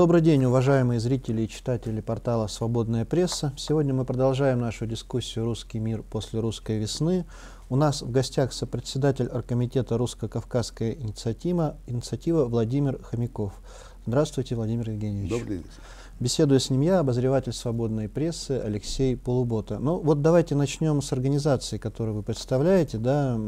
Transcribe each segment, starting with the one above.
Добрый день, уважаемые зрители и читатели портала «Свободная пресса». Сегодня мы продолжаем нашу дискуссию «Русский мир после русской весны». У нас в гостях сопредседатель Оргкомитета «Русско-Кавказская инициатива», инициатива Владимир Хомяков. Здравствуйте, Владимир Евгеньевич. Добрый день. Беседую с ним я, обозреватель свободной прессы Алексей Полубота. Ну вот давайте начнем с организации, которую вы представляете. Да?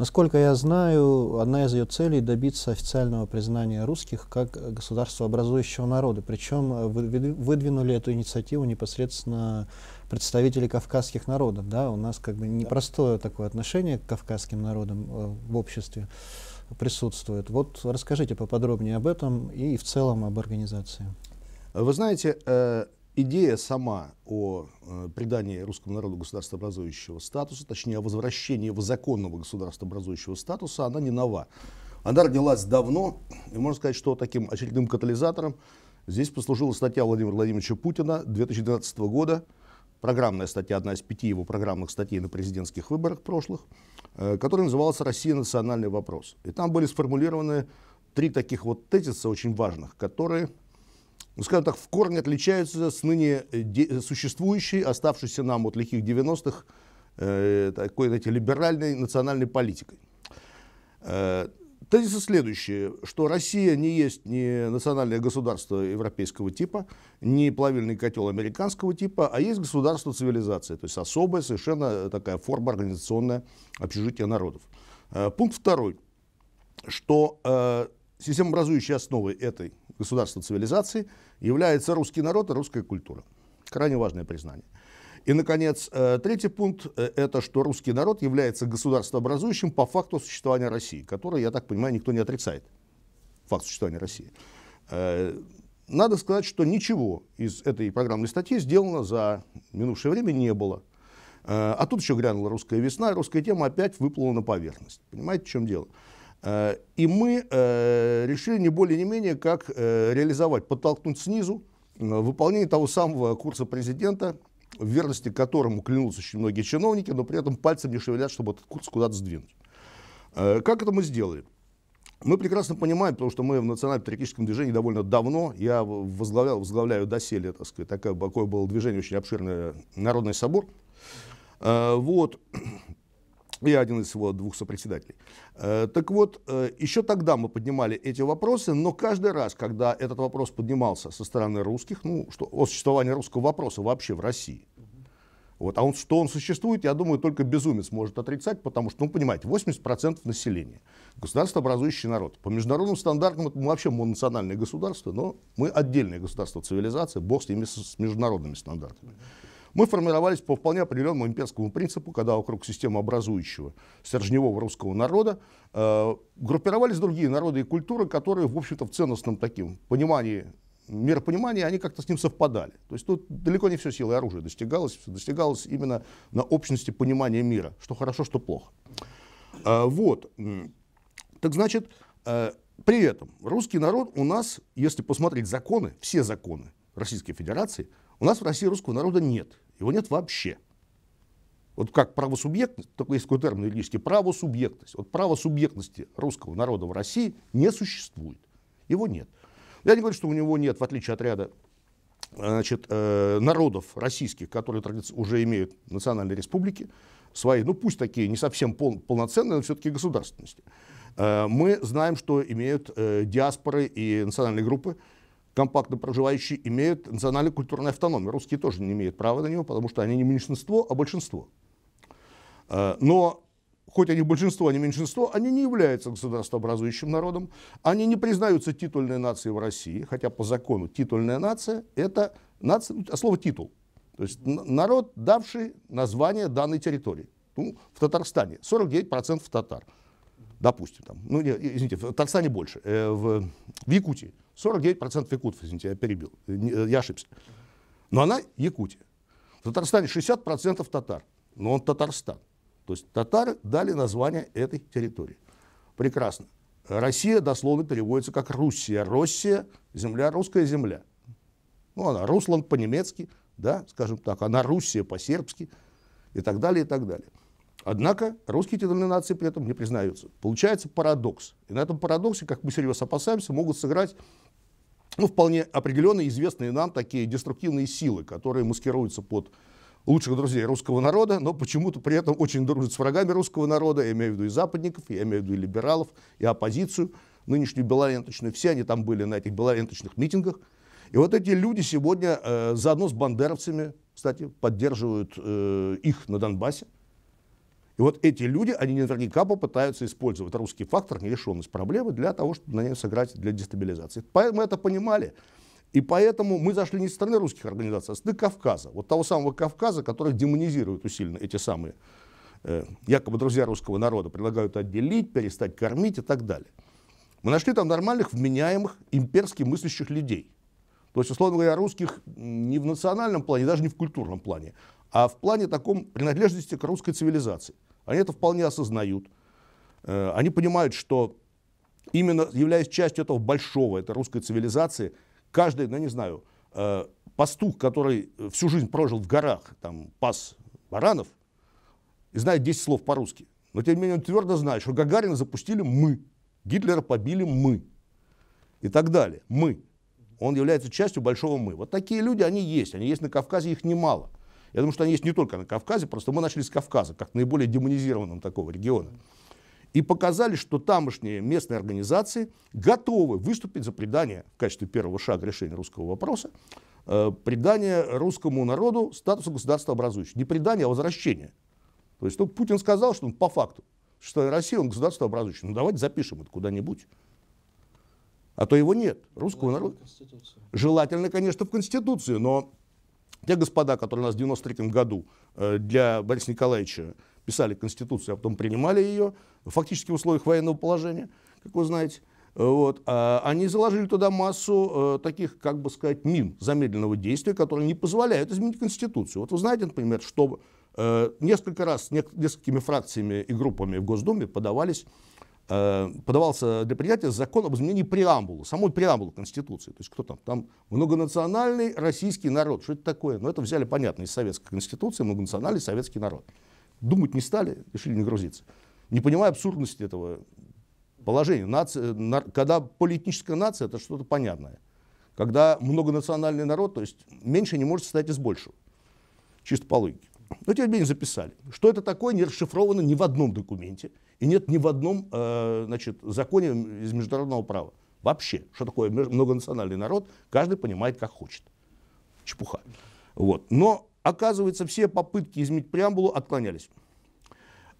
Насколько я знаю, одна из ее целей – добиться официального признания русских как государства образующего народа. Причем э, выдвинули эту инициативу непосредственно представители кавказских народов. Да? У нас как бы непростое такое отношение к кавказским народам э, в обществе присутствует. Вот расскажите поподробнее об этом и в целом об организации. Вы знаете, э, идея сама о э, придании русскому народу государствообразующего статуса, точнее о возвращении его законного государствообразующего статуса, она не нова. Она родилась давно, и можно сказать, что таким очередным катализатором здесь послужила статья Владимира Владимировича Путина 2012 года, программная статья, одна из пяти его программных статей на президентских выборах прошлых, э, которая называлась «Россия. Национальный вопрос». И там были сформулированы три таких вот тезиса очень важных, которые ну, скажем так, в корне отличаются с ныне э, э, существующей, оставшейся нам от лихих 90-х, э, такой, знаете, либеральной национальной политикой. Э, тезисы следующие, что Россия не есть ни национальное государство европейского типа, ни плавильный котел американского типа, а есть государство цивилизации, то есть особая совершенно э, такая форма организационная общежития народов. Э, пункт второй, что системообразующей основой этой государственной цивилизации является русский народ и русская культура. Крайне важное признание. И, наконец, э, третий пункт э, – это что русский народ является государствообразующим по факту существования России, который, я так понимаю, никто не отрицает. Факт существования России. Э, надо сказать, что ничего из этой программной статьи сделано за минувшее время не было. А тут еще грянула русская весна, русская тема опять выплыла на поверхность. Понимаете, в чем дело? Э, и мы э, решили не более не менее, как э, реализовать, подтолкнуть снизу выполнение того самого курса президента, в верности которому клянутся очень многие чиновники, но при этом пальцем не шевелят, чтобы этот курс куда-то сдвинуть. Как это мы сделали? Мы прекрасно понимаем, потому что мы в национально-патриотическом движении довольно давно, я возглавлял, возглавляю доселе, так сказать, такое, такое было движение, очень обширное, Народный собор. Вот я один из его двух сопредседателей. Э, так вот, э, еще тогда мы поднимали эти вопросы, но каждый раз, когда этот вопрос поднимался со стороны русских, ну, что, о существовании русского вопроса вообще в России, вот, а он, что он существует, я думаю, только безумец может отрицать, потому что, ну, понимаете, 80% населения, государство образующий народ. По международным стандартам мы вообще мононациональное государство, но мы отдельное государство цивилизации, бог с ними, с международными стандартами. Мы формировались по вполне определенному имперскому принципу, когда вокруг системы образующего сержневого русского народа э, группировались другие народы и культуры, которые, в общем-то, в ценностном таким понимании миропонимания, они как-то с ним совпадали. То есть тут далеко не все силой оружия достигалось, достигалось именно на общности понимания мира, что хорошо, что плохо. Э, вот. Так значит, э, при этом русский народ у нас, если посмотреть законы, все законы Российской Федерации – у нас в России русского народа нет. Его нет вообще. Вот как правосубъектность, такой есть такой термин юридический, правосубъектность. Вот правосубъектности русского народа в России не существует. Его нет. Я не говорю, что у него нет, в отличие от ряда значит, э, народов российских, которые уже имеют национальные республики, свои, ну пусть такие не совсем пол, полноценные, но все-таки государственности. Э, мы знаем, что имеют э, диаспоры и национальные группы, компактно проживающие имеют национальную культурную автономию. Русские тоже не имеют права на него, потому что они не меньшинство, а большинство. Э, но хоть они большинство, они а меньшинство, они не являются государствообразующим народом, они не признаются титульной нацией в России, хотя по закону титульная нация – это нация, а слово «титул». То есть народ, давший название данной территории. Ну, в Татарстане 49% татар, допустим. Там. Ну, не, извините, в Татарстане больше, э, в, в Якутии 49% якутов, извините, я перебил, э, я ошибся. Но она Якутия. В Татарстане 60% татар, но он Татарстан. То есть татары дали название этой территории. Прекрасно. Россия дословно переводится как Руссия. Россия, земля, русская земля. Ну, она Русланд по-немецки, да, скажем так, она Руссия по-сербски и так далее, и так далее. Однако русские деноминации при этом не признаются. Получается парадокс. И на этом парадоксе, как мы серьезно опасаемся, могут сыграть ну, вполне определенные, известные нам такие деструктивные силы, которые маскируются под лучших друзей русского народа, но почему-то при этом очень дружат с врагами русского народа, я имею в виду и западников, я имею в виду и либералов, и оппозицию нынешнюю белоренточную, все они там были на этих белоренточных митингах. И вот эти люди сегодня э, заодно с бандеровцами, кстати, поддерживают э, их на Донбассе. И вот эти люди, они наверняка попытаются использовать русский фактор, нерешенность проблемы, для того, чтобы на нем сыграть для дестабилизации. Поэтому мы это понимали. И поэтому мы зашли не со стороны русских организаций, а со стороны Кавказа. Вот того самого Кавказа, который демонизирует усиленно эти самые э, якобы друзья русского народа, предлагают отделить, перестать кормить и так далее. Мы нашли там нормальных, вменяемых, имперски мыслящих людей. То есть, условно говоря, русских не в национальном плане, даже не в культурном плане, а в плане таком принадлежности к русской цивилизации. Они это вполне осознают. Э, они понимают, что именно являясь частью этого большого, это русской цивилизации, каждый, ну не знаю, э, пастух, который всю жизнь прожил в горах, там, пас баранов, и знает 10 слов по-русски. Но тем не менее он твердо знает, что Гагарина запустили мы, Гитлера побили мы и так далее. Мы. Он является частью большого мы. Вот такие люди, они есть. Они есть на Кавказе, их немало. Я думаю, что они есть не только на Кавказе, просто мы начали с Кавказа, как наиболее демонизированном такого региона. И показали, что тамошние местные организации готовы выступить за предание в качестве первого шага решения русского вопроса, э, предание русскому народу статуса государства образующего. Не предание, а возвращение. То есть, ну, Путин сказал, что он по факту, что Россия, он государство образующее, Ну, давайте запишем это куда-нибудь. А то его нет, русского желательно народа. Желательно, конечно, в Конституцию, но те господа, которые у нас в 93 году э, для Бориса Николаевича писали Конституцию, а потом принимали ее, фактически в условиях военного положения, как вы знаете, э, вот, а они заложили туда массу э, таких, как бы сказать, мин замедленного действия, которые не позволяют изменить Конституцию. Вот вы знаете, например, что несколько раз несколькими фракциями и группами в Госдуме подавались Э, подавался для принятия закон об изменении преамбулы, самой преамбулы Конституции. То есть кто там? Там многонациональный российский народ. Что это такое? Но ну, это взяли, понятно, из советской Конституции, многонациональный советский народ. Думать не стали, решили не грузиться. Не понимая абсурдности этого положения. Нация, на, когда политическая нация, это что-то понятное. Когда многонациональный народ, то есть меньше не может состоять из большего. Чисто по логике. Но ну, тем не менее записали. Что это такое, не расшифровано ни в одном документе и нет ни в одном э, значит, законе из международного права. Вообще, что такое многонациональный народ, каждый понимает, как хочет. Чепуха. Вот. Но, оказывается, все попытки изменить преамбулу отклонялись.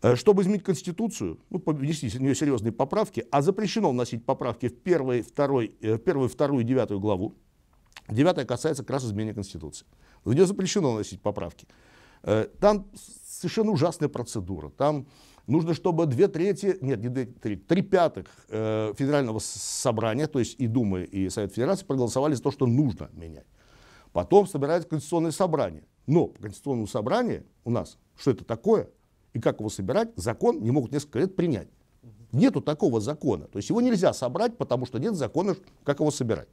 Э, чтобы изменить Конституцию, ну, внести в нее серьезные поправки, а запрещено вносить поправки в, первой, второй, э, первую, вторую и девятую главу. Девятая касается как раз изменения Конституции. В нее запрещено вносить поправки. Э, там совершенно ужасная процедура. Там нужно, чтобы две трети, нет, не две трети, три пятых э, федерального собрания, то есть и Думы, и Совет Федерации проголосовали за то, что нужно менять. Потом собирается Конституционное собрание. Но конституционное собрание у нас, что это такое и как его собирать, закон не могут несколько лет принять. Нету такого закона. То есть его нельзя собрать, потому что нет закона, как его собирать.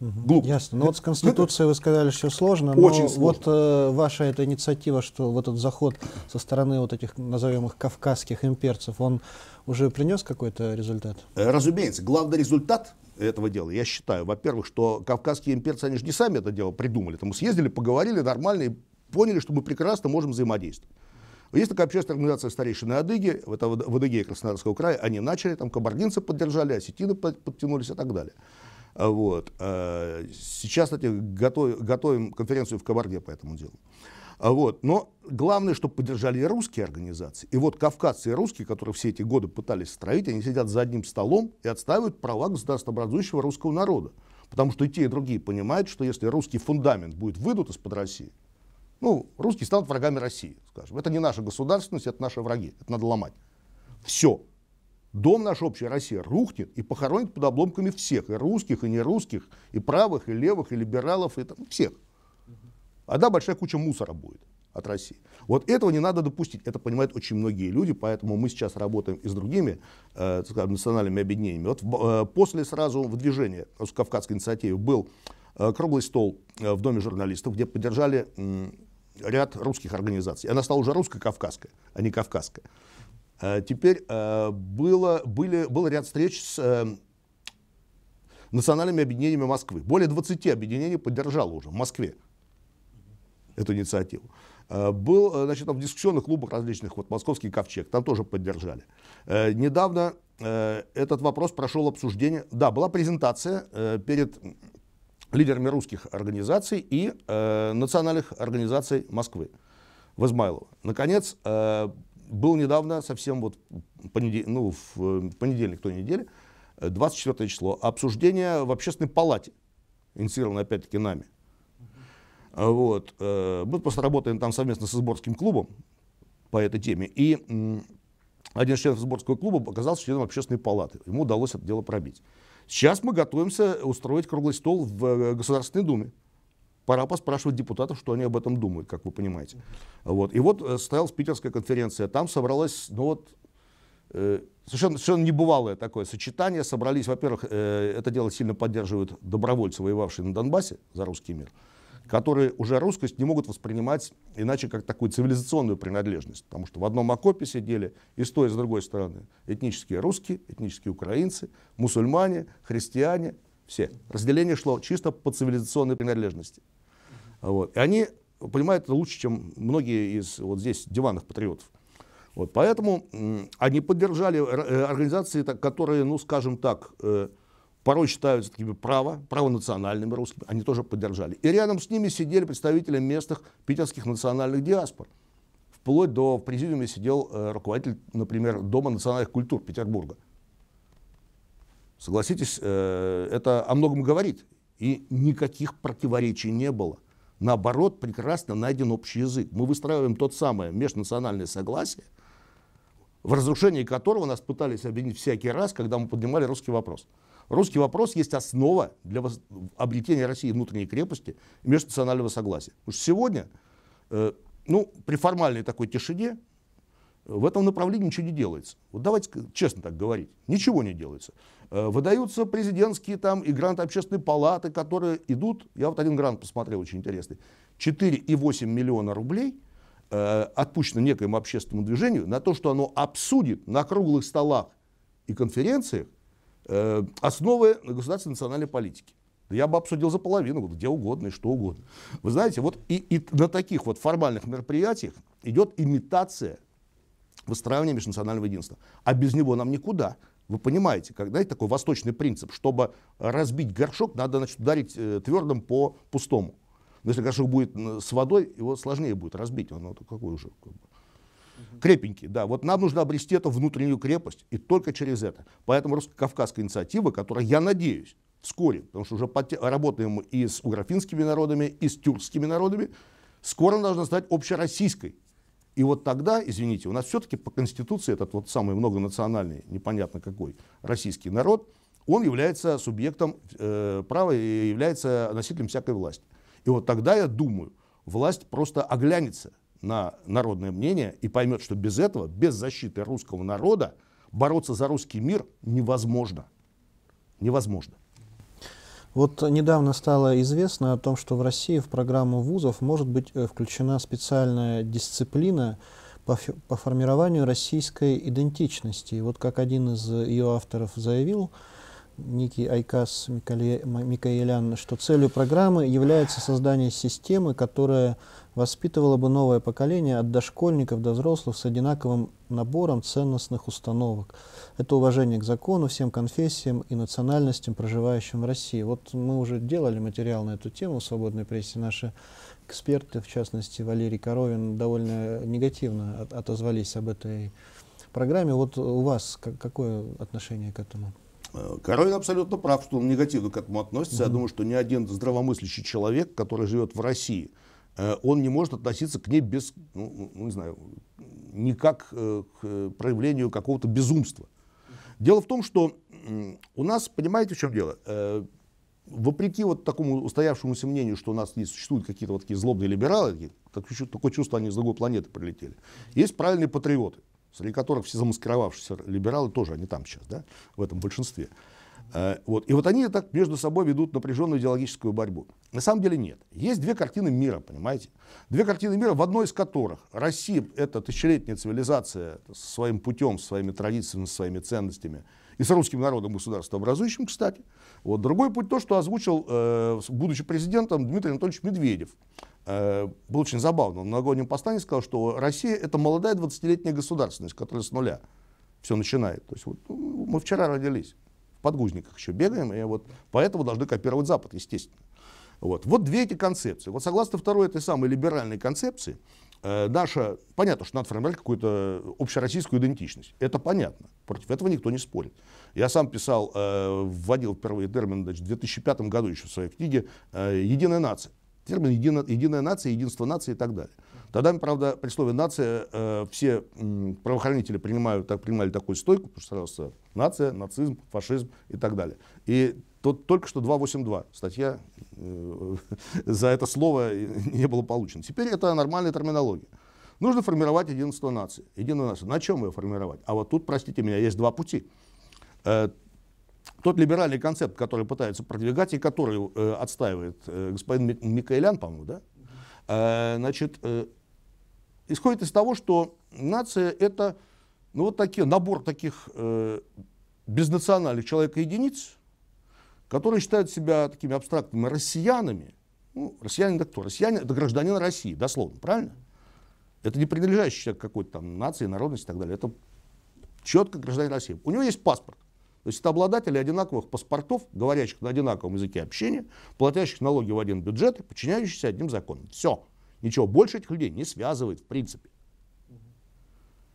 Глупость. Ясно. Но ну, вот с Конституцией вы сказали, что сложно. Очень но сложно. Вот э, ваша эта инициатива, что вот этот заход со стороны вот этих, назовем их, кавказских имперцев, он уже принес какой-то результат? Э, разумеется. Главный результат этого дела, я считаю, во-первых, что кавказские имперцы, они же не сами это дело придумали. Там мы съездили, поговорили нормально и поняли, что мы прекрасно можем взаимодействовать. Есть такая общественная организация «Старейшины Адыги», это в Адыгее Краснодарского края, они начали, там кабардинцы поддержали, осетины подтянулись и так далее. Вот. Э, сейчас, кстати, готовим, конференцию в Кабарде по этому делу. Э, вот. Но главное, чтобы поддержали и русские организации. И вот кавказцы и русские, которые все эти годы пытались строить, они сидят за одним столом и отстаивают права государствообразующего русского народа. Потому что и те, и другие понимают, что если русский фундамент будет выдут из-под России, ну, русские станут врагами России, скажем. Это не наша государственность, это наши враги. Это надо ломать. Все. Дом наш общий Россия рухнет и похоронит под обломками всех, и русских, и нерусских, и правых, и левых, и либералов, и там, всех. Одна большая куча мусора будет от России. Вот этого не надо допустить. Это понимают очень многие люди, поэтому мы сейчас работаем и с другими э, скажем, национальными объединениями. Вот в, э, после сразу в движении в Кавказской инициативе был э, круглый стол э, в Доме журналистов, где поддержали э, ряд русских организаций. Она стала уже русско-кавказская, а не кавказская. Э, теперь э, было, были, был ряд встреч с э, национальными объединениями Москвы. Более 20 объединений поддержало уже в Москве эту инициативу. Был, значит, там в дискуссионных клубах различных, вот «Московский ковчег», там тоже поддержали. Недавно этот вопрос прошел обсуждение. Да, была презентация перед лидерами русских организаций и национальных организаций Москвы в Измайлово. Наконец, был недавно, совсем вот понедельник, ну, в э, понедельник той недели, 24 число, обсуждение в общественной палате, инициированное опять-таки нами. Э, вот. Э, мы просто работаем там совместно с сборским клубом по этой теме. И один член сборского клуба оказался членом общественной палаты. Ему удалось это дело пробить. Сейчас мы готовимся устроить круглый стол в Государственной Думе. Пора поспрашивать депутатов, что они об этом думают, как вы понимаете. Вот. И вот э, состоялась питерская конференция. Там собралась, ну вот, э, совершенно, совершенно небывалое такое сочетание. Собрались, во-первых, э, это дело сильно поддерживают добровольцы, воевавшие на Донбассе за русский мир, которые уже русскость не могут воспринимать иначе, как такую цивилизационную принадлежность. Потому что в одном окопе сидели и с той, и с другой стороны этнические русские, этнические украинцы, мусульмане, христиане, все. Разделение шло чисто по цивилизационной принадлежности. Вот. И они понимают это лучше, чем многие из вот здесь диванных патриотов. Вот, поэтому они поддержали э, организации, которые, ну, скажем так, э, порой считаются такими право, правонациональными русскими, они тоже поддержали. И рядом с ними сидели представители местных питерских национальных диаспор. Вплоть до в президиуме сидел э, руководитель, например, Дома национальных культур Петербурга. Согласитесь, э, это о многом говорит. И никаких противоречий не было. Наоборот, прекрасно найден общий язык. Мы выстраиваем тот самое межнациональное согласие, в разрушении которого нас пытались объединить всякий раз, когда мы поднимали русский вопрос. Русский вопрос есть основа для обретения России внутренней крепости и межнационального согласия. Уж сегодня, э, ну, при формальной такой тишине, в этом направлении ничего не делается. Вот давайте честно так говорить, ничего не делается. Э, выдаются президентские там и гранты общественной палаты, которые идут, я вот один грант посмотрел, очень интересный, 4,8 миллиона рублей э, отпущено некоему общественному движению на то, что оно обсудит на круглых столах и конференциях э, основы государственной национальной политики. Я бы обсудил за половину, вот где угодно и что угодно. Вы знаете, вот и, и на таких вот формальных мероприятиях идет имитация выстраивания межнационального единства. А без него нам никуда. Вы понимаете, когда это такой восточный принцип, чтобы разбить горшок, надо значит, ударить э, твердым по пустому. Но если горшок будет с водой, его сложнее будет разбить. Он вот ну, какой уже как бы. Крепенький, да. Вот нам нужно обрести эту внутреннюю крепость, и только через это. Поэтому русско-кавказская инициатива, которая, я надеюсь, вскоре, потому что уже поте- работаем и с уграфинскими народами, и с тюркскими народами, скоро должна стать общероссийской и вот тогда, извините, у нас все-таки по Конституции этот вот самый многонациональный, непонятно какой, российский народ, он является субъектом э, права и является носителем всякой власти. И вот тогда, я думаю, власть просто оглянется на народное мнение и поймет, что без этого, без защиты русского народа, бороться за русский мир невозможно. Невозможно. Вот недавно стало известно о том, что в России в программу вузов может быть э, включена специальная дисциплина по, по формированию российской идентичности. вот как один из ее авторов заявил, Ники Айкас Микаэлян, что целью программы является создание системы, которая воспитывала бы новое поколение от дошкольников до взрослых с одинаковым набором ценностных установок. Это уважение к закону, всем конфессиям и национальностям, проживающим в России. Вот мы уже делали материал на эту тему в свободной прессе. Наши эксперты, в частности Валерий Коровин, довольно негативно от отозвались об этой программе. Вот у вас как какое отношение к этому? Коровин абсолютно прав, что он негативно к этому относится. Угу. Я думаю, что ни один здравомыслящий человек, который живет в России, Э, он не может относиться к ней без, ну, ну не знаю, никак э, к проявлению какого-то безумства. Дело в том, что у нас, понимаете, в чем дело? Э, вопреки вот такому устоявшемуся мнению, что у нас есть, существуют какие-то вот такие злобные либералы, такое чувство, они с другой планеты прилетели, есть правильные патриоты, среди которых все замаскировавшиеся либералы тоже, они там сейчас, да, в этом большинстве. Э, вот. И вот они так между собой ведут напряженную идеологическую борьбу. На самом деле нет. Есть две картины мира, понимаете? Две картины мира, в одной из которых Россия – это тысячелетняя цивилизация со своим путем, со своими традициями, со своими ценностями и с русским народом государствообразующим, кстати. Вот. Другой путь – то, что озвучил, э, будучи президентом, Дмитрий Анатольевич Медведев. Э, было очень забавно. Он на новогоднем послании сказал, что Россия – это молодая 20-летняя государственность, которая с нуля все начинает. То есть вот, ну, мы вчера родились подгузниках еще бегаем, и вот поэтому должны копировать Запад, естественно. Вот, вот две эти концепции. Вот согласно второй этой самой либеральной концепции, э, наша, понятно, что надо формировать какую-то общероссийскую идентичность. Это понятно, против этого никто не спорит. Я сам писал, э, вводил впервые термин значит, в 2005 году еще в своей книге э, «Единая нация» термин едино, «единая нация», «единство нации» и так далее. Тогда, правда, при слове «нация» э, все э, правоохранители принимают, так, принимали такую стойку, потому что сразу нация, нацизм, фашизм и так далее. И тот, только что 282 статья э, за это слово не было получено. Теперь это нормальная терминология. Нужно формировать единство нации. Единую нацию. На чем ее формировать? А вот тут, простите меня, есть два пути. Э, тот либеральный концепт, который пытается продвигать и который э, отстаивает э, господин Микаэлян, по-моему, да, э, значит, э, исходит из того, что нация это ну, вот такие, набор таких э, безнациональных человека-единиц, которые считают себя такими абстрактными россиянами. Ну, россияне это кто? Россияне это гражданин России, дословно, правильно? Это не принадлежащий человек какой-то там нации, народности и так далее. Это четко гражданин России. У него есть паспорт есть это обладатели одинаковых паспортов, говорящих на одинаковом языке общения, платящих налоги в один бюджет и подчиняющихся одним законам. Все. Ничего больше этих людей не связывает в принципе.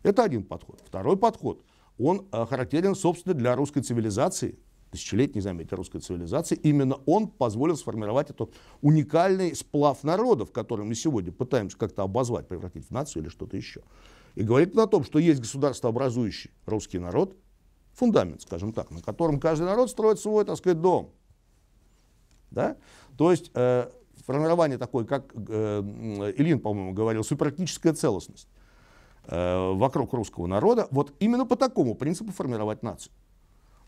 Это один подход. Второй подход, он э, характерен, собственно, для русской цивилизации, тысячелетней, заметьте, русской цивилизации. Именно он позволил сформировать этот уникальный сплав народов, который мы сегодня пытаемся как-то обозвать, превратить в нацию или что-то еще. И говорит на том, что есть государство, образующий русский народ – фундамент, скажем так, на котором каждый народ строит свой, так сказать, дом. Да? То есть э, формирование такое, как э, Ильин, по-моему, говорил, супрактическая целостность э, вокруг русского народа, вот именно по такому принципу формировать нацию.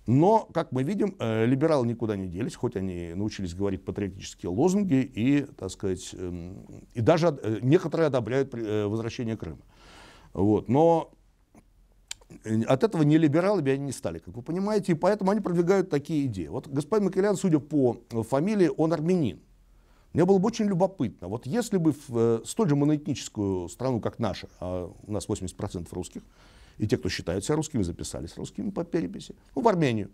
Но, как мы видим, э, либералы никуда не делись, хоть они научились говорить патриотические лозунги и, так сказать, э, и даже э, некоторые одобряют э, возвращение Крыма. Вот. Но от этого не либералами они не стали, как вы понимаете, и поэтому они продвигают такие идеи. Вот господин Макелян, судя по э, фамилии, он армянин. Мне было бы очень любопытно, вот если бы в э, столь же моноэтническую страну, как наша, а у нас 80% русских, и те, кто считают себя русскими, записались русскими по переписи, ну, в Армению,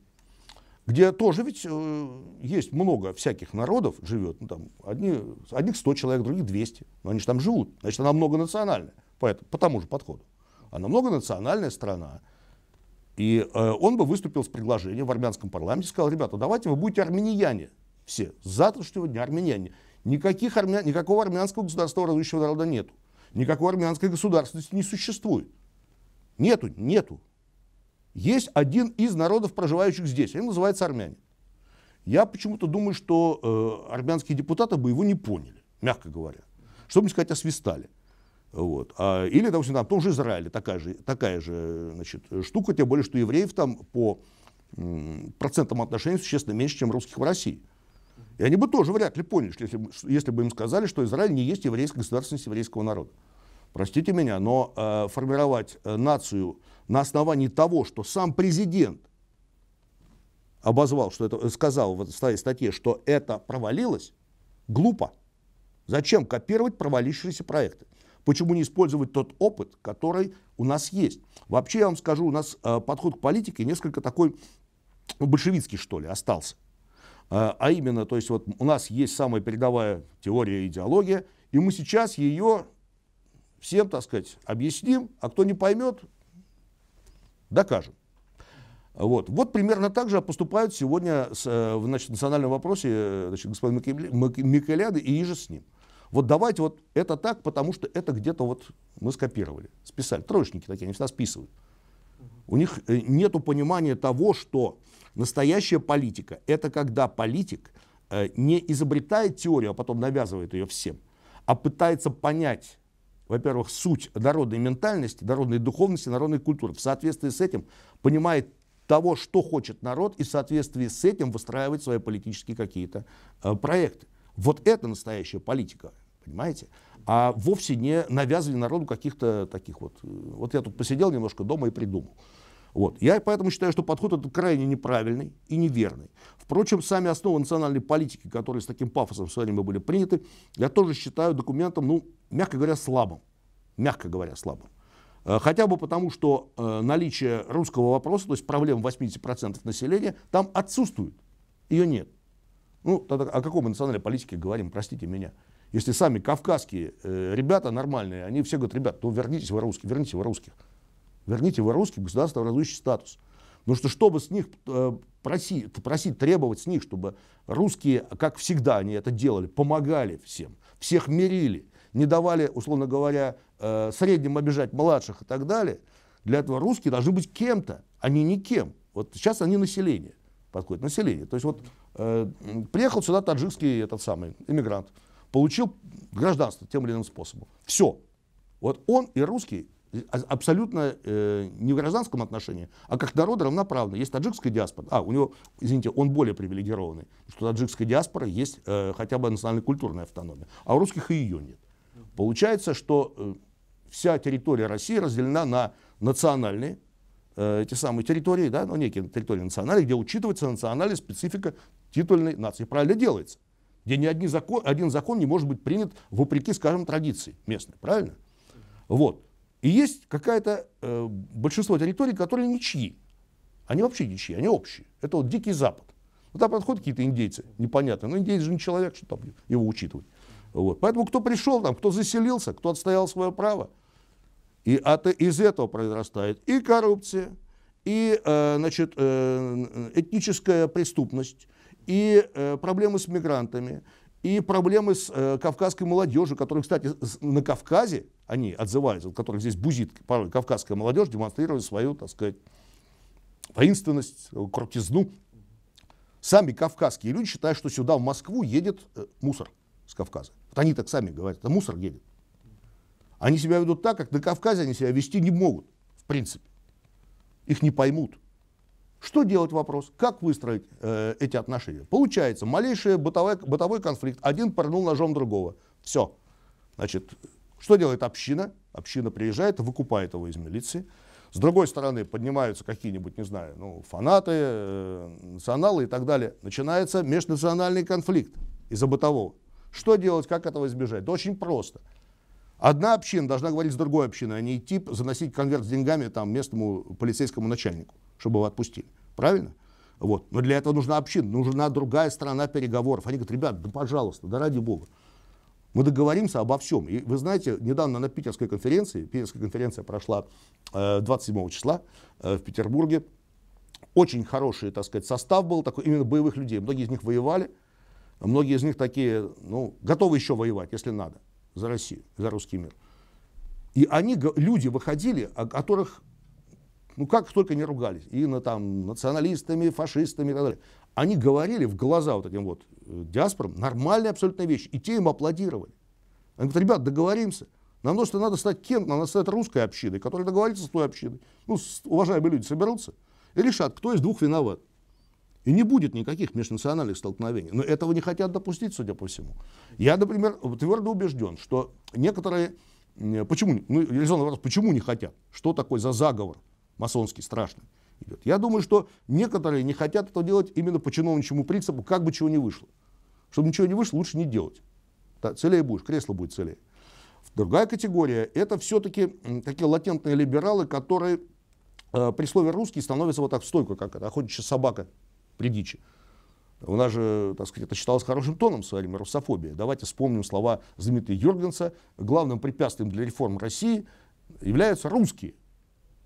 где тоже ведь э, есть много всяких народов живет, ну, там, одни, одних 100 человек, других 200, но они же там живут, значит, она многонациональная, поэтому, по тому же подходу. Она многонациональная страна. И э, он бы выступил с предложением в армянском парламенте, сказал, ребята, давайте вы будете армянияне все, с завтрашнего дня армяне. Никаких армя... Никакого армянского государства разующего народа нет. Никакой армянской государственности не существует. Нету, нету. Есть один из народов, проживающих здесь. Они называются армяне. Я почему-то думаю, что э, армянские депутаты бы его не поняли, мягко говоря. Чтобы не сказать, освистали. Вот. А, или, допустим, там, в том же Израиле такая же, такая же значит, штука, тем более, что евреев там по процентам отношений существенно меньше, чем русских в России. И они бы тоже вряд ли поняли, что если, если бы им сказали, что Израиль не есть еврейская государственность еврейского народа. Простите меня, но э, формировать э, нацию на основании того, что сам президент обозвал, что это, сказал в своей статье, что это провалилось, глупо. Зачем копировать провалившиеся проекты? Почему не использовать тот опыт, который у нас есть? Вообще, я вам скажу, у нас э, подход к политике несколько такой ну, большевистский, что ли, остался. Э, а именно, то есть вот у нас есть самая передовая теория и идеология, и мы сейчас ее всем, так сказать, объясним, а кто не поймет, докажем. Вот. вот примерно так же поступают сегодня с, э, в национальном вопросе значит, господин Микеляды и иже с ним. Вот давайте вот это так, потому что это где-то вот мы скопировали, списали. Троечники такие, они всегда списывают. У них э, нет понимания того, что настоящая политика – это когда политик э, не изобретает теорию, а потом навязывает ее всем, а пытается понять, во-первых, суть народной ментальности, народной духовности, народной культуры. В соответствии с этим понимает того, что хочет народ, и в соответствии с этим выстраивает свои политические какие-то э, проекты. Вот это настоящая политика – понимаете? А вовсе не навязывали народу каких-то таких вот. Э, вот я тут посидел немножко дома и придумал. Вот. Я поэтому считаю, что подход этот крайне неправильный и неверный. Впрочем, сами основы национальной политики, которые с таким пафосом в свое время были приняты, я тоже считаю документом, ну, мягко говоря, слабым. Мягко говоря, слабым. Э, хотя бы потому, что э, наличие русского вопроса, то есть проблем 80% населения, там отсутствует. Ее нет. Ну, тогда о каком мы национальной политике говорим, простите меня. Если сами кавказские э, ребята нормальные, они все говорят, ребят, ну то вернитесь вы русских, верните вы русских. Верните вы русских государствообразующий статус. Потому что чтобы с них э, просить, просить, требовать с них, чтобы русские, как всегда они это делали, помогали всем, всех мирили, не давали, условно говоря, э, средним обижать младших и так далее, для этого русские должны быть кем-то, они а не кем. Вот сейчас они население подходит, население. То есть вот э, приехал сюда таджикский этот самый иммигрант, получил гражданство тем или иным способом. Все. Вот он и русский а, абсолютно э, не в гражданском отношении, а как народ равноправно. Есть таджикская диаспора. А, у него, извините, он более привилегированный, что таджикская диаспора есть э, хотя бы национально-культурная автономия, а у русских и ее нет. Получается, что э, вся территория России разделена на национальные, э, эти самые территории, да, ну, некие территории национальные, где учитывается национальная специфика титульной нации. Правильно делается где ни один закон, один закон не может быть принят вопреки, скажем, традиции местной, правильно? Вот. И есть какая то э, большинство территорий, которые ничьи. Они вообще ничьи, они общие. Это вот Дикий Запад. Вот ну, там подходят какие-то индейцы, непонятно. Но индейцы же не человек, что там его учитывать. Вот. Поэтому кто пришел там, кто заселился, кто отстоял свое право. И от, из этого произрастает и коррупция, и э, значит, э, этническая преступность, и э, проблемы с мигрантами, и проблемы с э, кавказской молодежью, которые, кстати, на Кавказе, они отзываются, от которых здесь бузит порой кавказская молодежь, демонстрировали свою, так сказать, воинственность, крутизну. Сами кавказские люди считают, что сюда, в Москву, едет э, мусор с Кавказа. Вот они так сами говорят, это мусор едет. Они себя ведут так, как на Кавказе они себя вести не могут, в принципе. Их не поймут. Что делать вопрос? Как выстроить э, эти отношения? Получается, малейший бытовой, бытовой конфликт, один пырнул ножом другого. Все. Значит, что делает община? Община приезжает, выкупает его из милиции. С другой стороны, поднимаются какие-нибудь, не знаю, ну, фанаты, э, националы и так далее. Начинается межнациональный конфликт из-за бытового. Что делать, как этого избежать? Да очень просто. Одна община должна говорить с другой общиной, а не идти заносить конверт с деньгами там, местному полицейскому начальнику, чтобы его отпустили. Правильно? Вот. Но для этого нужна община, нужна другая сторона переговоров. Они говорят, ребят, да пожалуйста, да ради бога. Мы договоримся обо всем. И вы знаете, недавно на питерской конференции, питерская конференция прошла 27 э, числа э, в Петербурге, очень хороший, так сказать, состав был такой, именно боевых людей. Многие из них воевали, многие из них такие, ну, готовы еще воевать, если надо за Россию, за русский мир. И они, люди выходили, о которых, ну как только не ругались, и на там националистами, фашистами и так далее. Они говорили в глаза вот этим вот э, диаспорам нормальные абсолютно вещи, и те им аплодировали. Они говорят, ребят, договоримся. Нам просто надо стать кем? Нам надо стать русской общиной, которая договорится с той общиной. Ну, уважаемые люди соберутся и решат, кто из двух виноват. И не будет никаких межнациональных столкновений. Но этого не хотят допустить, судя по всему. Я, например, твердо убежден, что некоторые... Почему, ну, Елизон вопрос, почему не хотят? Что такое за заговор масонский страшный? Идет. Я думаю, что некоторые не хотят это делать именно по чиновничьему принципу, как бы чего не вышло. Чтобы ничего не вышло, лучше не делать. Целее будешь, кресло будет целее. Другая категория – это все-таки такие латентные либералы, которые э, при слове «русский» становятся вот так в стойку, как это, охотничья собака при дичи. У нас же, так сказать, это считалось хорошим тоном в свое время, русофобия. Давайте вспомним слова знаменитой Юргенса. Главным препятствием для реформ России являются русские.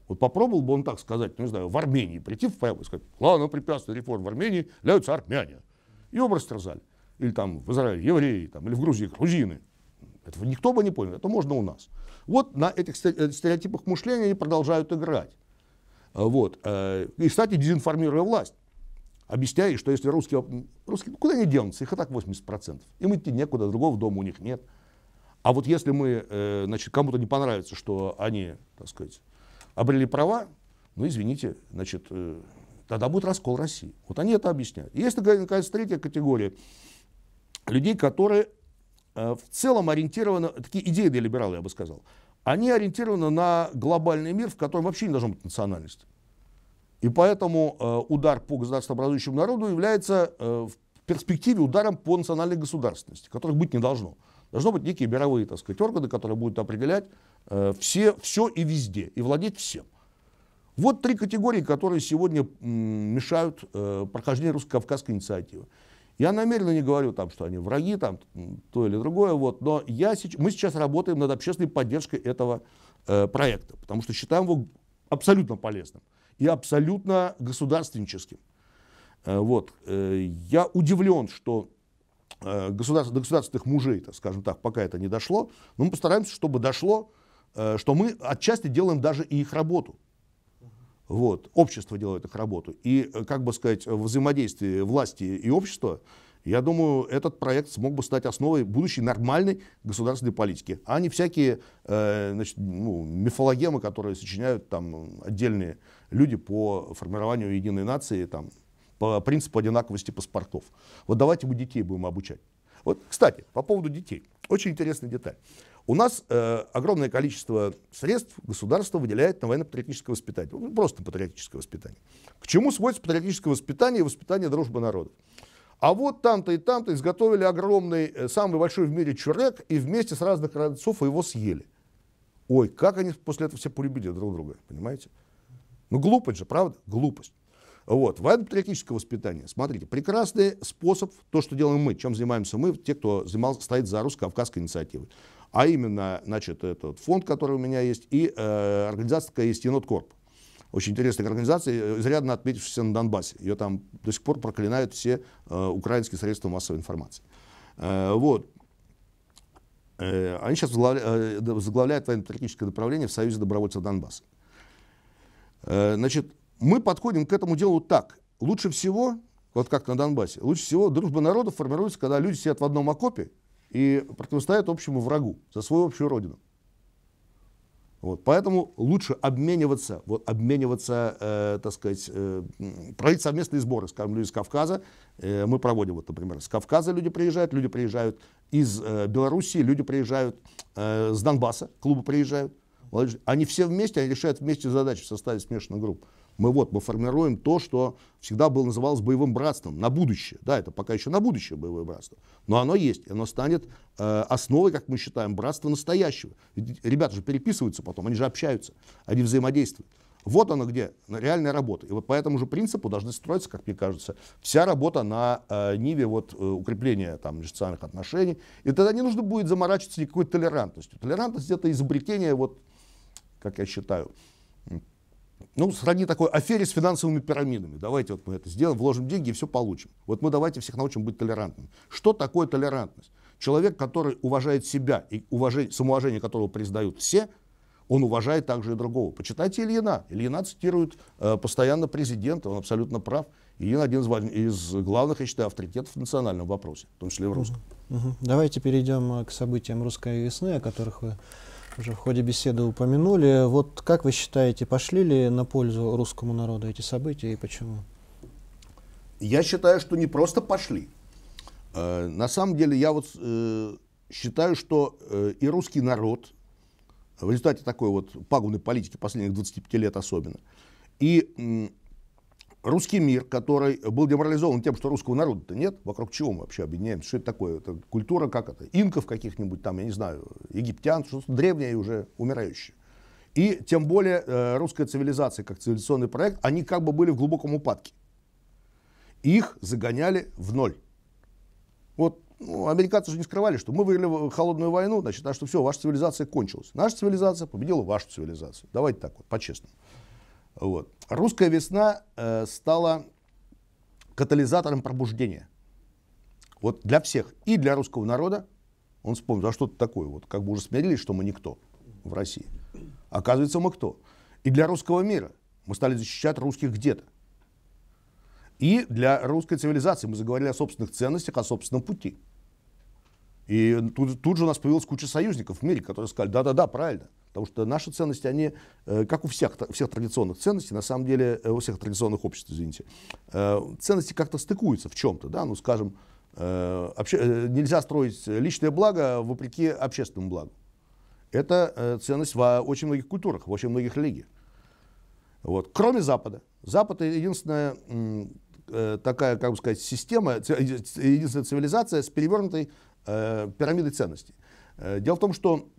Вот попробовал бы он так сказать, ну не знаю, в Армении прийти в ФАЭВ и сказать, главным препятствием реформ в Армении являются армяне. И образ терзали. Или там в Израиле евреи, там, или в Грузии грузины. Этого никто бы не понял, это можно у нас. Вот на этих э, стереотипах мышления они продолжают играть. Э, вот. Э, и, кстати, дезинформируя власть объясняя, что если русские, русские ну, куда они денутся, их и так 80%, им идти некуда, другого дома у них нет. А вот если мы, э, значит, кому-то не понравится, что они, так сказать, обрели права, ну, извините, значит, э, тогда будет раскол России. Вот они это объясняют. И есть, наконец, третья категория людей, которые э, в целом ориентированы, такие идеи для либералы, я бы сказал, они ориентированы на глобальный мир, в котором вообще не должно быть национальности. И поэтому э, удар по государствообразующему народу является э, в перспективе ударом по национальной государственности, которых быть не должно. Должно быть некие мировые, так сказать, органы, которые будут определять э, все, все и везде, и владеть всем. Вот три категории, которые сегодня мешают прохождению русско-кавказской инициативы. Я намеренно не говорю, там, что они враги, там, то или другое, вот, но я, мы сейчас работаем над общественной поддержкой этого э, проекта, потому что считаем его абсолютно полезным и абсолютно государственническим. Э, вот. Э, я удивлен, что э, государств, до государственных мужей, то скажем так, пока это не дошло, но мы постараемся, чтобы дошло, что мы отчасти делаем даже и их работу. Вот. Общество делает их работу. И, как бы сказать, взаимодействие власти и общества, я думаю, этот проект смог бы стать основой будущей нормальной государственной политики, а не всякие значит, ну, мифологемы, которые сочиняют там отдельные люди по формированию единой нации, там, по принципу одинаковости паспортов. Вот давайте мы детей будем обучать. Вот, кстати, по поводу детей. Очень интересная деталь. У нас э, огромное количество средств государство выделяет на военно-патриотическое воспитание. ну Просто патриотическое воспитание. К чему сводится патриотическое воспитание и воспитание дружбы народов? А вот там-то и там-то изготовили огромный, э, самый большой в мире чурек, и вместе с разных родцов его съели. Ой, как они после этого все полюбили друг друга, понимаете? Ну, глупость же, правда? Глупость. Вот, военно-патриотическое воспитание. Смотрите, прекрасный способ, то, что делаем мы, чем занимаемся мы, те, кто занимался, стоит за русско-кавказской инициативой. А именно, значит, этот фонд, который у меня есть, и э, организация такая есть, Енот-Корп. Очень интересная организация, э, изрядно отметившаяся на Донбассе. Ее там до сих пор проклинают все э, украинские средства массовой информации. Э, вот. Э, они сейчас возглавляют, э, возглавляют военно-патриотическое направление в Союзе добровольцев Донбасса. Э, значит, мы подходим к этому делу так. Лучше всего, вот как на Донбассе, лучше всего дружба народов формируется, когда люди сидят в одном окопе и противостоят общему врагу за свою общую родину. Вот, поэтому лучше обмениваться, вот, обмениваться, э, так сказать, э, проводить совместные сборы, скажем, люди из Кавказа. Э, мы проводим, вот, например, с Кавказа люди приезжают, люди приезжают из э, Белоруссии, люди приезжают э, с Донбасса, клубы приезжают. Они все вместе, они решают вместе задачи в составе смешанных групп. Мы вот, мы формируем то, что всегда было называлось боевым братством на будущее. Да, это пока еще на будущее боевое братство. Но оно есть, оно станет э, основой, как мы считаем, братства настоящего. Ведь ребята же переписываются потом, они же общаются, они взаимодействуют. Вот оно где, реальная работа. И вот по этому же принципу должны строиться, как мне кажется, вся работа на э, ниве вот, э, укрепления там, межнациональных отношений. И тогда не нужно будет заморачиваться никакой толерантностью. Толерантность это изобретение вот, как я считаю. Ну, сродни такой афере с финансовыми пирамидами. Давайте вот мы это сделаем, вложим деньги и все получим. Вот мы давайте всех научим быть толерантными. Что такое толерантность? Человек, который уважает себя и уважение, самоуважение которого признают все, он уважает также и другого. Почитайте Ильина. Ильина цитирует э, постоянно президента, он абсолютно прав. Ильин один из, из главных, я считаю, авторитетов в национальном вопросе, в том числе и в русском. Угу. Угу. Давайте перейдем э, к событиям русской весны, о которых вы уже в ходе беседы упомянули. Вот как вы считаете, пошли ли на пользу русскому народу эти события и почему? Я считаю, что не просто пошли. Э, на самом деле я вот э, считаю, что э, и русский народ в результате такой вот пагубной политики последних 25 лет особенно, и русский мир, который был деморализован тем, что русского народа-то нет, вокруг чего мы вообще объединяемся, что это такое, это культура как это, инков каких-нибудь там, я не знаю, египтян, что-то древнее и уже умирающее. И тем более э, русская цивилизация, как цивилизационный проект, они как бы были в глубоком упадке. Их загоняли в ноль. Вот ну, американцы же не скрывали, что мы выиграли холодную войну, значит, а что все, ваша цивилизация кончилась. Наша цивилизация победила вашу цивилизацию. Давайте так вот, по-честному. Вот. Русская весна э, стала катализатором пробуждения. Вот для всех. И для русского народа. Он вспомнил, а что это такое? Вот как бы уже смирились, что мы никто в России. Оказывается, мы кто? И для русского мира. Мы стали защищать русских где-то. И для русской цивилизации мы заговорили о собственных ценностях, о собственном пути. И тут, тут же у нас появилась куча союзников в мире, которые сказали, да-да-да, правильно. Потому что наши ценности, они, э, как у всех, всех традиционных ценностей, на самом деле, э, у всех традиционных обществ, извините, э, ценности как-то стыкуются в чем-то, да, ну, скажем, обще... нельзя строить личное благо вопреки общественному благу. Это ценность в очень многих культурах, в очень многих религиях. Вот. Кроме Запада. Запад – единственная такая, как бы сказать, система, единственная цивилизация с перевернутой Э, пирамиды ценностей. Э, дело в том, что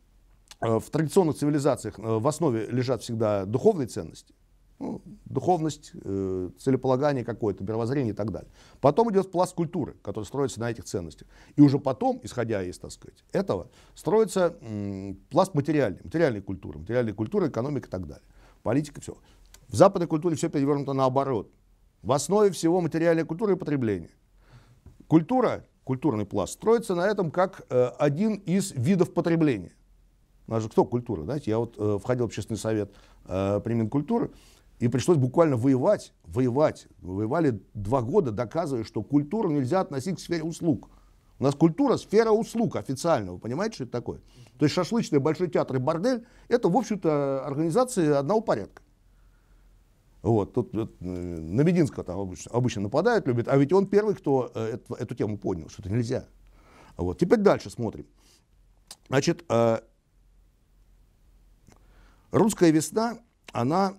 э, в традиционных цивилизациях в основе лежат всегда духовные ценности. Ну, духовность, э, целеполагание какое-то, мировоззрение и так далее. Потом идет пласт культуры, который строится на этих ценностях. И уже потом, исходя из, так сказать, этого, строится пласт материальной, материальной культуры, материальной культуры, экономика и так далее. Политика, все. В западной культуре все перевернуто наоборот. В основе всего материальная культура и потребление. Культура культурный пласт строится на этом как э, один из видов потребления. У нас же кто культура, знаете, я вот э, входил в общественный совет э, при Минкультуры, и пришлось буквально воевать, воевать. Воевали два года, доказывая, что культуру нельзя относить к сфере услуг. У нас культура – сфера услуг официально. Вы понимаете, что это такое? То есть шашлычный большой театр и бордель – это, в общем-то, организации одного порядка. Вот, тут, тут на Мединского там обычно, обычно нападают, любят, а ведь он первый, кто э, эту, эту тему поднял, что это нельзя. Вот, теперь дальше смотрим. Значит, э, русская весна, она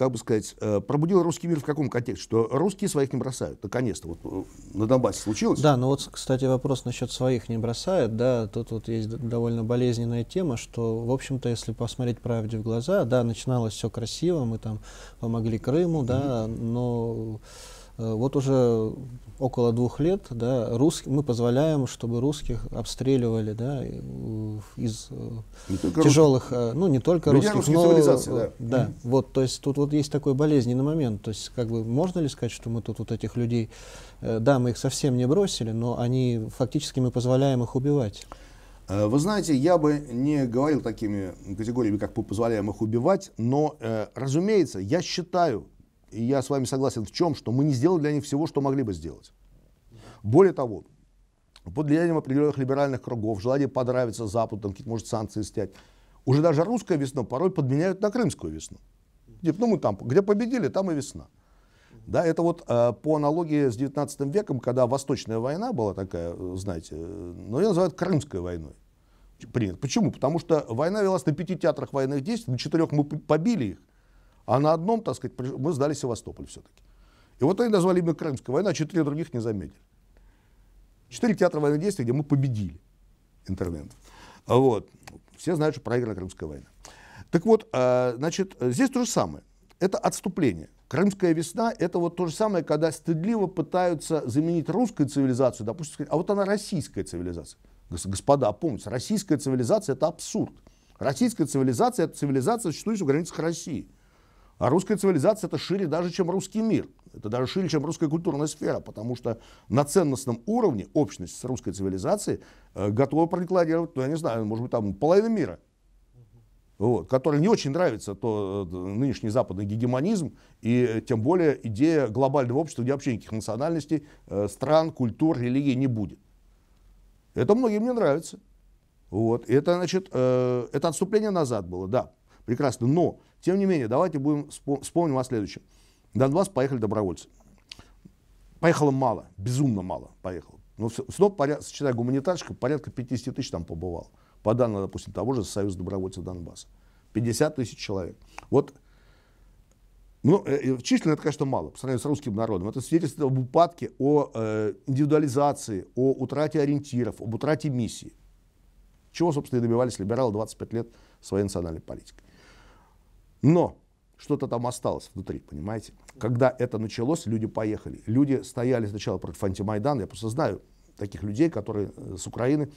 как бы сказать, э, пробудила русский мир в каком контексте? Что русские своих не бросают, наконец-то. Вот э, на Донбассе случилось. Да, ну вот, кстати, вопрос насчет своих не бросают, да, тут вот есть довольно болезненная тема, что, в общем-то, если посмотреть правде в глаза, да, начиналось все красиво, мы там помогли Крыму, да, mm-hmm. но Э, вот уже около двух лет да, рус... мы позволяем, чтобы русских обстреливали да, э, из э, тяжелых, русских. ну не только русских, но да. да, вот, то есть тут вот есть такой болезненный момент, то есть как бы можно ли сказать, что мы тут вот этих людей, да, мы их совсем не бросили, но они фактически мы позволяем их убивать. Вы знаете, я бы не говорил такими категориями, как мы «позволяем их убивать», но, разумеется, я считаю, и я с вами согласен в чем, что мы не сделали для них всего, что могли бы сделать. Более того, под влиянием определенных либеральных кругов, желание понравиться Западу, там какие-то, может, санкции снять, уже даже русская весна порой подменяют на крымскую весну. Типа, ну мы там, где победили, там и весна. Да, это вот э, по аналогии с 19 веком, когда Восточная война была такая, э, знаете, но ну, ее называют Крымской войной. Принят. Почему? Потому что война велась на пяти театрах военных действий, на четырех мы побили их, а на одном, так сказать, мы сдали Севастополь все-таки. И вот они назвали именно Крымская война, четыре других не заметили. Четыре театра военных действий, где мы победили интервентов. Вот. Все знают, что проиграна Крымская война. Так вот, э, значит, здесь то же самое. Это отступление. Крымская весна – это вот то же самое, когда стыдливо пытаются заменить русскую цивилизацию, допустим, сказать, а вот она российская цивилизация. Господа, помните, российская цивилизация – это абсурд. Российская цивилизация – это цивилизация, существующая в границах России – а русская цивилизация это шире даже, чем русский мир. Это даже шире, чем русская культурная сфера, потому что на ценностном уровне общность с русской цивилизацией э, готова продекларировать, ну, я не знаю, может быть, там половина мира. Вот, который не очень нравится то э, нынешний западный гегемонизм и э, тем более идея глобального общества, где вообще никаких национальностей, стран, культур, религий не будет. Это многим не нравится. Вот. Это, значит, это отступление назад было, да, прекрасно. Но тем не менее, давайте будем вспомним о следующем. Донбасс поехали добровольцы. Поехало мало, безумно мало поехало. Ну, Но все, снова, поряд, считай, гуманитарщика, порядка 50 тысяч там побывал По данным, допустим, того же Союза добровольцев Донбасса. 50 тысяч человек. Вот ну, э, э, численно это, конечно, мало по сравнению с русским народом. Это свидетельство об упадке, о э, индивидуализации, о утрате ориентиров, об утрате миссии. Чего, собственно, и добивались либералы 25 лет своей национальной политикой. Но что-то там осталось внутри, понимаете? Когда это началось, люди поехали. Люди стояли сначала против антимайдана. Я просто знаю таких людей, которые э, с Украины,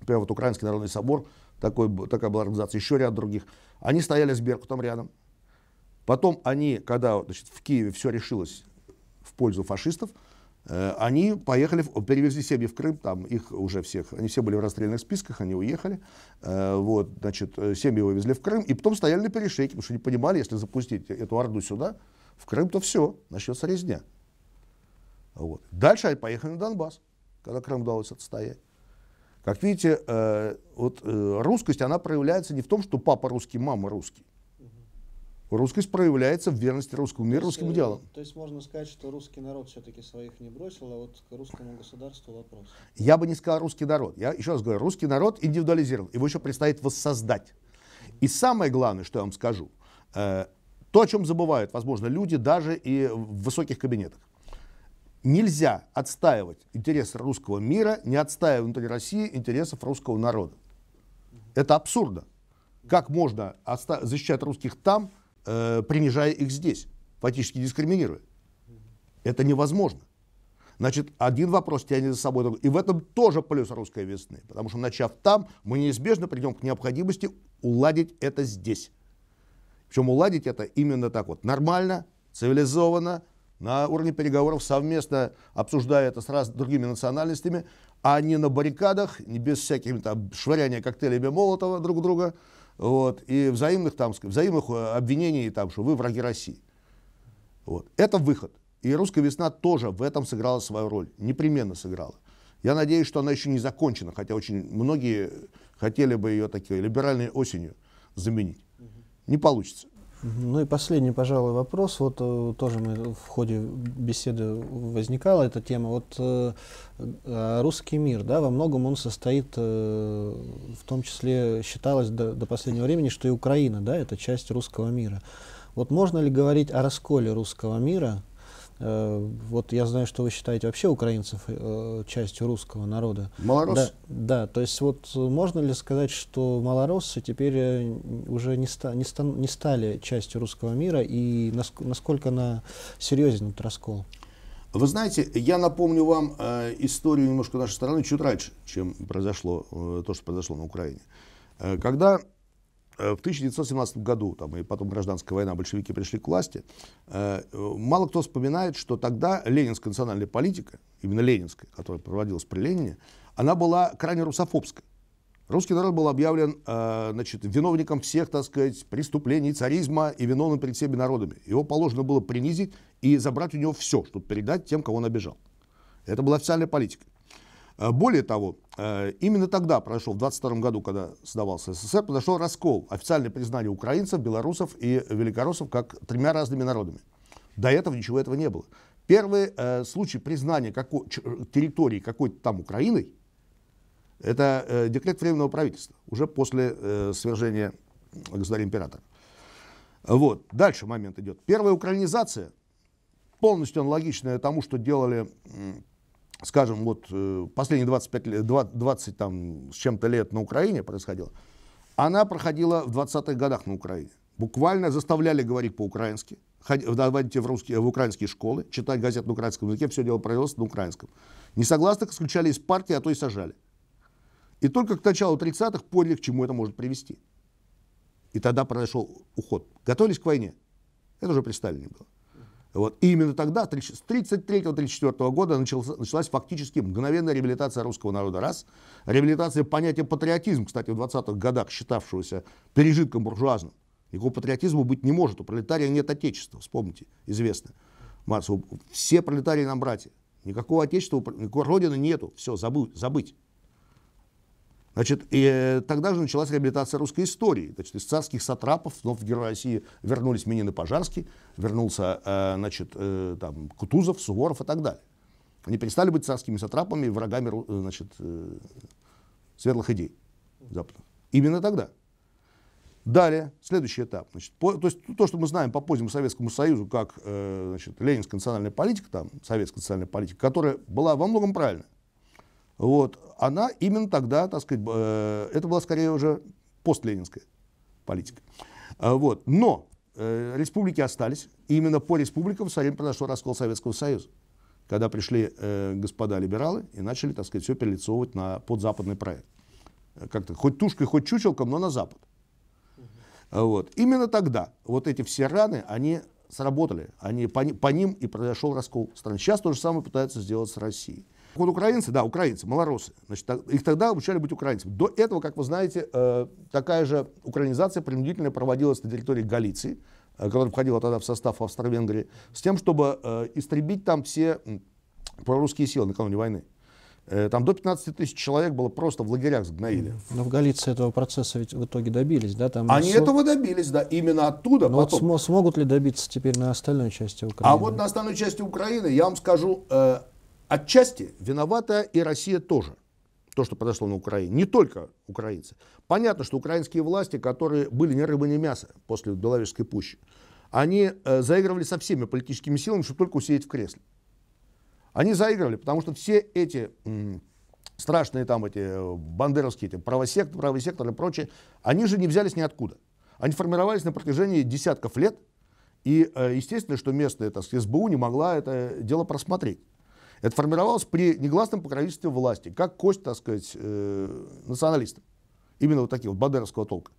например, вот Украинский народный собор, такой, такая была организация, еще ряд других. Они стояли с Беркутом рядом. Потом они, когда значит, в Киеве все решилось в пользу фашистов, Э, они поехали, перевезли семьи в Крым, там их уже всех, они все были в расстрельных списках, они уехали, э, вот, значит, э, семьи вывезли в Крым, и потом стояли на перешейке, потому что не понимали, если запустить эту орду сюда, в Крым, то все, начнется резня. Вот. Дальше они поехали на Донбасс, когда Крым удалось отстоять. Как видите, вот русскость, она проявляется не в том, что папа русский, мама русский, русскость проявляется в верности русскому миру, русским есть, э, идеалам. То есть можно сказать, что русский народ все-таки своих не бросил, а вот к русскому государству вопрос. Я бы не сказал русский народ. Я еще раз говорю, русский народ индивидуализирован. Его еще предстоит воссоздать. И самое главное, что я вам скажу, э, то, о чем забывают, возможно, люди даже и в высоких кабинетах. Нельзя отстаивать интересы русского мира, не отстаивая внутри России интересов русского народа. Это абсурдно. Как можно защищать русских там, э, принижая их здесь, фактически дискриминируя. Это невозможно. Значит, один вопрос тянет за собой другой. И в этом тоже плюс русской весны. Потому что, начав там, мы неизбежно придем к необходимости уладить это здесь. Причем уладить это именно так вот. Нормально, цивилизованно, на уровне переговоров, совместно обсуждая это с раз, другими национальностями, а не на баррикадах, не без всяких там швыряния коктейлями Молотова друг друга, вот, и взаимных, там, взаимных э, обвинений, там, что вы враги России. Вот. Это выход. И русская весна тоже в этом сыграла свою роль, непременно сыграла. Я надеюсь, что она еще не закончена, хотя очень многие хотели бы ее такой либеральной осенью заменить. Не получится. Ну и последний, пожалуй, вопрос. Вот э, тоже мы в ходе беседы возникала эта тема. Вот э, а русский мир, да, во многом он состоит, э, в том числе считалось до, до последнего времени, что и Украина, да, это часть русского мира. Вот можно ли говорить о расколе русского мира Э, вот я знаю, что вы считаете вообще украинцев э, частью русского народа. Малорос? Да, да, то есть вот можно ли сказать, что малороссы теперь э, уже не, ста, не, ста, не стали частью русского мира и нас, насколько на серьезен этот раскол? Вы знаете, я напомню вам историю немножко нашей страны чуть раньше, чем произошло то, что произошло на Украине. когда Э, в 1917 году, там, и потом гражданская война, большевики пришли к власти, э, мало кто вспоминает, что тогда ленинская национальная политика, именно ленинская, которая проводилась при Ленине, она была крайне русофобской. Русский народ был объявлен э, значит, виновником всех, так сказать, преступлений царизма и виновным перед всеми народами. Его положено было принизить и забрать у него все, чтобы передать тем, кого он обижал. Это была официальная политика. Э, более того, э, именно тогда прошел, в 22 году, когда сдавался СССР, произошел раскол, официальное признание украинцев, белорусов и великороссов как тремя разными народами. До этого ничего этого не было. Первый э, случай признания како территории какой-то там Украиной, это э, декрет Временного правительства, уже после э, свержения государя-императора. Вот. Дальше момент идет. Первая украинизация, полностью аналогичная тому, что делали скажем, вот э, последние 25 лет, 20, 20 там с чем-то лет на Украине происходило. она проходила в 20-х годах на Украине. Буквально заставляли говорить по-украински, давать в, русские, в украинские школы, читать газеты на украинском языке, все дело провелось на украинском. Несогласных исключали из партии, а то и сажали. И только к началу 30-х поняли, к чему это может привести. И тогда произошел уход. Готовились к войне. Это уже при Сталине было. Вот. И именно тогда, с 1933-1934 года, начался, началась фактически мгновенная реабилитация русского народа. Раз. Реабилитация понятия патриотизм, кстати, в 20-х годах считавшегося пережитком буржуазным. Никакого патриотизма быть не может. У пролетария нет отечества, вспомните, известно. Марс, все пролетарии нам братья. Никакого отечества, никакой родины нету. Все, забыть. забыть. Значит, и э, тогда же началась реабилитация русской истории. Значит, из царских сатрапов вновь в Герой России вернулись Минин и Пожарский, вернулся э, значит, э, там, Кутузов, Суворов и так далее. Они перестали быть царскими сатрапами и врагами значит, светлых идей западных. Именно тогда. Далее, следующий этап. Значит, по, то есть то, что мы знаем по позднему Советскому Союзу, как э, значит, ленинская национальная политика, там, советская национальная политика, которая была во многом правильная, вот. Она именно тогда, так сказать, э, это была скорее уже постленинская политика. Э, вот. Но э, республики остались. И именно по республикам в Сарим произошел раскол Советского Союза. Когда пришли господа либералы и начали, так сказать, все перелицовывать на подзападный проект. Как-то хоть тушкой, хоть чучелком, но на запад. Вот. Именно тогда вот эти все раны, они сработали. Они, по, по ним и произошел раскол страны. Сейчас то же самое пытаются сделать с Россией. Вот украинцы, да, украинцы, малоросы, значит, их тогда обучали быть украинцами. До этого, как вы знаете, э, такая же украинизация принудительно проводилась на территории Галиции, э, которая входила тогда в состав Австро-Венгрии, с тем, чтобы э, истребить там все прорусские силы накануне войны. Там до 15 тысяч человек было просто в лагерях сгноили. Но в Галиции этого процесса ведь в итоге добились, да? Там Они см... этого добились, да, именно оттуда. Но потом... вот смогут ли добиться теперь на остальной части а Украины? А вот на остальной части Украины, я вам скажу, Отчасти виновата и Россия тоже. То, что произошло на Украине. Не только украинцы. Понятно, что украинские власти, которые были ни рыба, ни мясо после Беловежской пущи, они э, заигрывали со всеми политическими силами, чтобы только усидеть в кресле. Они заигрывали, потому что все эти страшные там эти э, бандеровские эти правосектор, правый сектор и прочее, они же не взялись ниоткуда. Они формировались на протяжении десятков лет, и э, естественно, что местная так, СБУ не могла это дело просмотреть. Это формировалось при негласном покровительстве власти, как кость, так сказать, э, националистов. Именно вот таких вот бадеровского толка.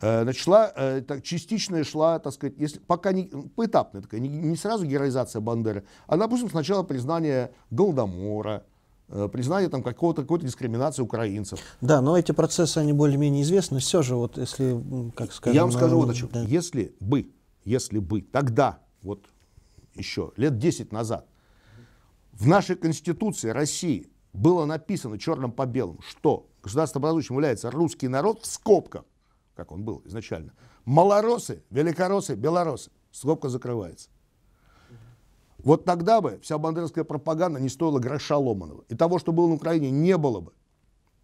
Э, Начала, э, так, частичная шла, так сказать, если, пока не, поэтапная такая, не, не сразу героизация Бандеры, а, допустим, сначала признание Голодомора, э, признание там какого-то какой-то дискриминации украинцев. Да, но эти процессы они более-менее известны. Все же вот если, как сказать, я вам скажу вот о чем. Да. Если бы, если бы тогда вот еще лет 10 назад в нашей Конституции России было написано черным по белому, что государством образующим является русский народ в скобках, как он был изначально. Малоросы, великоросы, белоросы. Скобка закрывается. Вот тогда бы вся бандеровская пропаганда не стоила гроша Ломанова. И того, что было на Украине, не было бы.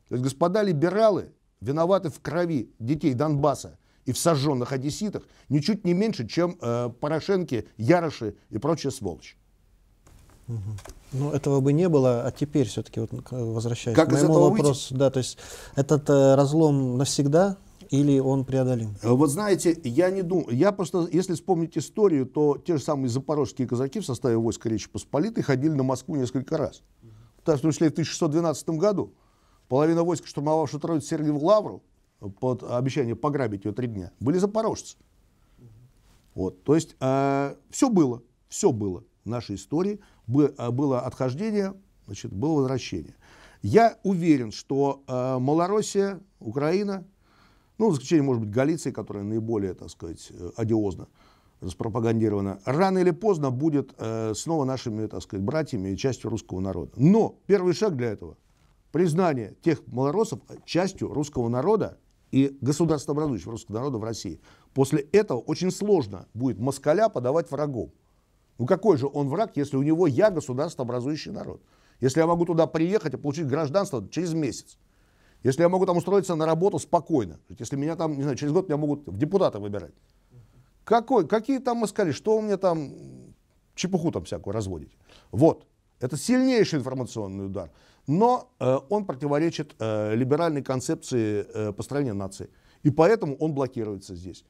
То есть господа либералы виноваты в крови детей Донбасса и в сожженных одесситах ничуть не меньше, чем э, Порошенки, Яроши и прочая сволочь. Ну, этого бы не было, а теперь все-таки, вот, возвращаюсь как к моему вопросу, выйти? да, то есть этот э, разлом навсегда или он преодолим? Э, вот знаете, я не думаю, я просто, если вспомнить историю, то те же самые запорожские казаки в составе войска Речи Посполитой ходили на Москву несколько раз. В том числе в 1612 году половина войска, штурмовавшего Троицу Сергиеву Лавру, под обещание пограбить ее три дня, были запорожцы. Вот, то есть э, все было, все было в нашей истории – Э, было отхождение, значит, было возвращение. Я уверен, что э, Малороссия, Украина, ну, в заключение может быть, Галиции, которая наиболее, так сказать, э, одиозно распропагандирована, рано или поздно будет э, снова нашими, так сказать, братьями и частью русского народа. Но первый шаг для этого – признание тех малороссов частью русского народа и государствообразующего русского народа в России. После этого очень сложно будет москаля подавать врагов. Ну какой же он враг, если у него я государство образующий народ? Если я могу туда приехать и получить гражданство через месяц? Если я могу там устроиться на работу спокойно? Если меня там, не знаю, через год меня могут в депутаты выбирать? Какой, какие там мы сказали, что мне там чепуху там всякую разводить? Вот, это сильнейший информационный удар. Но э, он противоречит э, либеральной концепции э, построения нации. И поэтому он блокируется здесь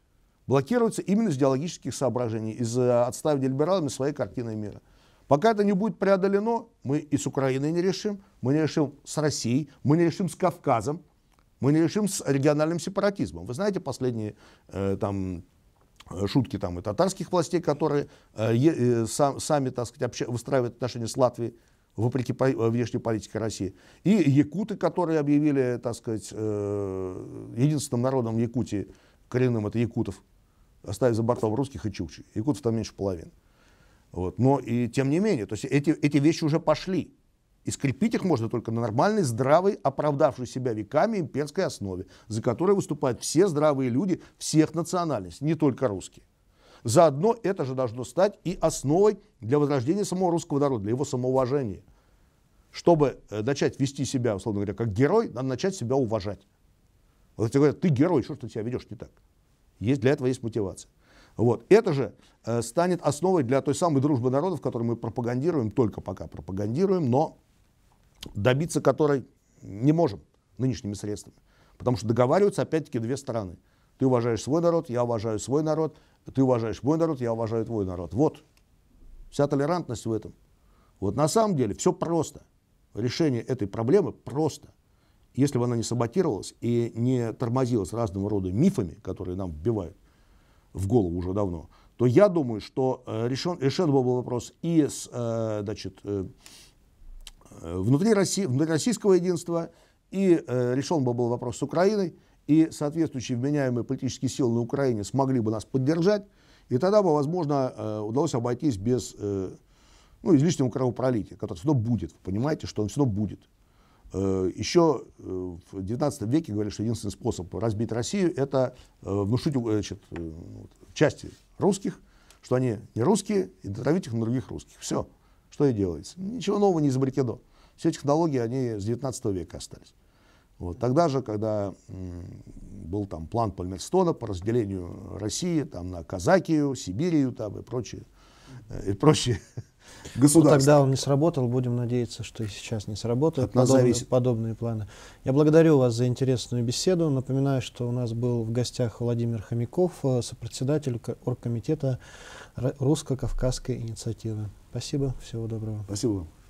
блокируется именно из идеологических соображений, из э, отставки либералами своей картины мира. Пока это не будет преодолено, мы и с Украиной не решим, мы не решим с Россией, мы не решим с Кавказом, мы не решим с региональным сепаратизмом. Вы знаете последние э, там, э, шутки там, и татарских властей, которые э, э, сам, сами так сказать, обща, выстраивают отношения с Латвией, вопреки по, э, внешней политике России. И якуты, которые объявили так сказать, единственным народом Якутии, коренным это якутов, оставив за бортом русских и чукчи. Якутов там меньше половины. Вот. Но и тем не менее, то есть эти, эти вещи уже пошли. И скрепить их можно только на нормальной, здравой, оправдавшей себя веками имперской основе, за которой выступают все здравые люди всех национальностей, не только русские. Заодно это же должно стать и основой для возрождения самого русского народа, для его самоуважения. Чтобы э, начать вести себя, условно говоря, как герой, надо начать себя уважать. Вот тебе говорят, ты герой, что ж ты себя ведешь не так? Есть, для этого есть мотивация. Вот. Это же э, станет основой для той самой дружбы народов, которую мы пропагандируем, только пока пропагандируем, но добиться которой не можем нынешними средствами. Потому что договариваются опять-таки две стороны. Ты уважаешь свой народ, я уважаю свой народ, ты уважаешь мой народ, я уважаю твой народ. Вот. Вся толерантность в этом. Вот на самом деле все просто. Решение этой проблемы просто если бы она не саботировалась и не тормозилась разного рода мифами, которые нам вбивают в голову уже давно, то я думаю, что э, решен, решен был вопрос и с, э, значит, э, внутри, России, внутри российского единства, и решен бы был вопрос с Украиной, и соответствующие вменяемые политические силы на Украине смогли бы нас поддержать, и тогда бы, возможно, удалось обойтись без ну, излишнего кровопролития, которое все равно будет. Вы понимаете, что оно все равно будет. Э, Еще э, в XIX веке говорили, что единственный способ разбить Россию – это э, внушить значит, ну, части русских, что они не русские, и натравить их на других русских. Все. Что и делается. Ничего нового не изобретено. Все технологии, они с XIX века остались. Вот. Тогда же, когда был там план Пальмерстона по разделению России там, на Казакию, Сибирию там, и прочее, и прочее Ну, государства. тогда он не сработал, будем надеяться, что и сейчас не сработают подобные, подобные планы. Я благодарю вас за интересную беседу. Напоминаю, что у нас был в гостях Владимир Хомяков, э, сопредседатель оргкомитета Русско-Кавказской инициативы. Спасибо, всего доброго. Спасибо вам.